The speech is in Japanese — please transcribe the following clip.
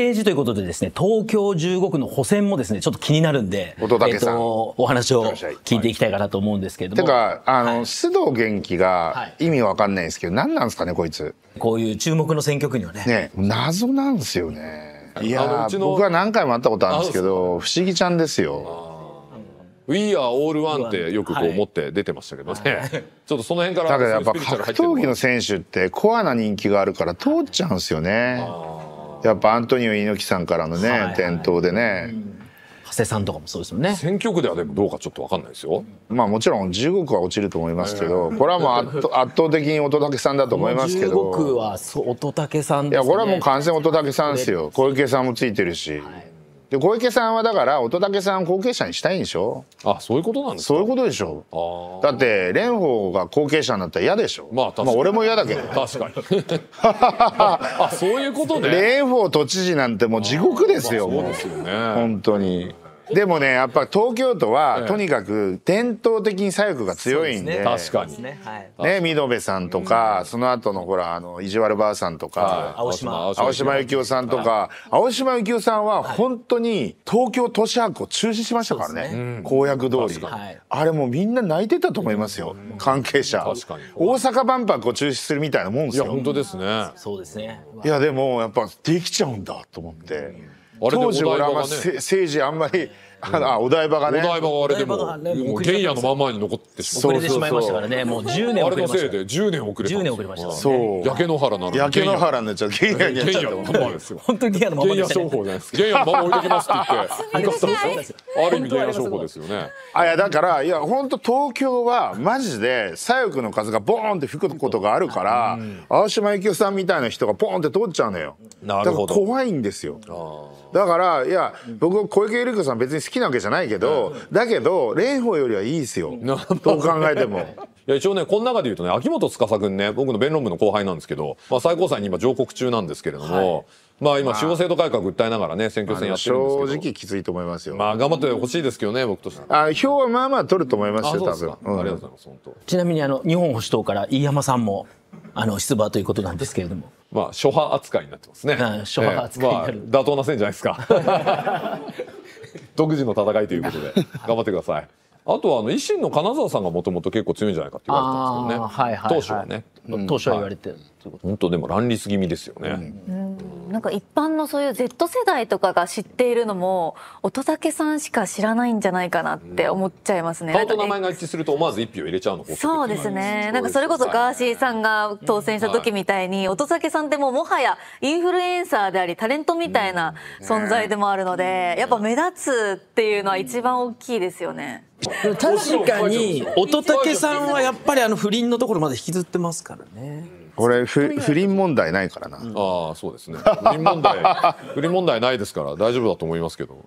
政治ということでですね、東京15区の補選もですね、ちょっと気になるんで、音ださん、えー、お話を聞いていきたいかなと思うんですけれども。はい、てか、あの、はい、須藤元気が意味わかんないんですけど、何なんですかね、こいつ。こういう注目の選挙区にはね。ね、謎なんですよね。いや僕は何回も会ったことあるんですけど、不思議ちゃんですよ。ウィーアーオールワンってよくこう持って出てましたけどね、はい、ちょっとその辺からだからやっぱ格闘技の選手ってコアな人気があるから通っちゃうんですよね。やっぱアントニオ猪木さんからのね、はいでね、長谷さんとかもそうですよね選挙区ではでもどうかちょっとわかんないですよまあもちろん15は落ちると思いますけどこれはもう 圧倒的に乙武さんだと思いますけど15区は乙武さん、ね、いやこれはもう完全乙武さんですよ小池さんもついてるし、はいで小池さんはだから乙武さん後継者にしたいんでしょあそういうことなんですかそういうことでしょあだって蓮舫が後継者になったら嫌でしょ、まあ、まあ俺も嫌だけど確かに あそういうことね蓮舫都知事なんてもう地獄ですよ、まあ、そうですよね本当に。でもねやっぱ東京都はとにかく伝統的に左翼が強いんで確かにね見延さんとかその後のほらあの意地悪ばあさんとか青島幸男さんとか青島幸男さんは本当に東京都市博を中止しましたからね公約通りあれもうみんな泣いてたと思いますよ関係者大阪万博を中止するみたいなもんですよ本当ですねそうですねいやでもやっぱできちゃうんだと思って。当時俺は、まあ、政治あんまり、あのあお台場がねお台場があれでももう原野のまんまに残ってしまう遅れてしまいましたからねもう10年遅れましたあれのせいで10年遅れ10年遅れましたそう焼け野原なの焼け野原になっちゃう原野になっちゃう原野のままですよ本当に原野のままです原野商法じゃないですか原野のまま置いてきますって言ってある意味原野商法ですよねあいやだからいや本当東京はマジで左翼の風がボーンって吹くことがあるから青島幸男さんみたいな人がボーンって通っちゃうのよなるほど怖いんですよああだからいや僕小池百合子さん別に好きなわけじゃないけど、だけど蓮舫よりはいいですよどう考えても。いや一応ねこの中で言うとね秋元司君ね僕の弁論部の後輩なんですけど、まあ、最高裁に今上告中なんですけれども、はいまあ今司法制度改革訴えながらね選挙戦やってるんですけど正直きついと思いますよまあ頑張ってほしいですけどね僕としてあ票はまあまあ取ると思いますよ多分ありがとうございます本当ちなみにあの日本保守党から飯山さんもあの出馬ということなんですけれどもまあ諸派扱いになってますね諸派扱いになる妥当な線じゃないですか 独自の戦いということで頑張ってくださいあとはあの維新の金沢さんがもともと結構強いんじゃないかって言われたんですけどね、当初はね、当初は言われてる、本当でも乱立気味ですよね、うんなんか一般のそういう Z 世代とかが知っているのも乙武さんしか知らないんじゃないかなって思っちゃいますね。うん、と名前が一致すると思わず一票入れちゃうの。そうですね。なんかそれこそガーシーさんが当選した時みたいに、乙武さんってもうもはやインフルエンサーでありタレントみたいな存在でもあるので、やっぱ目立つっていうのは一番大きいですよね。確かに乙武さんはやっぱりあの不倫のところまで引きずってますからね。これ不倫問題ないからな、ああそうですね不倫問題不倫問題ないですから大丈夫だと思いますけど